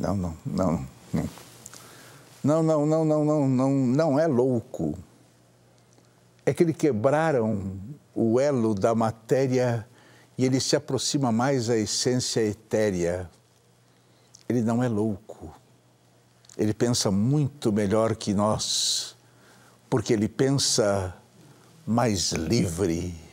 Não, não, não. Não, não, não, não, não, não, não é louco. É que ele quebraram o elo da matéria e ele se aproxima mais à essência etérea. Ele não é louco. Ele pensa muito melhor que nós, porque ele pensa mais livre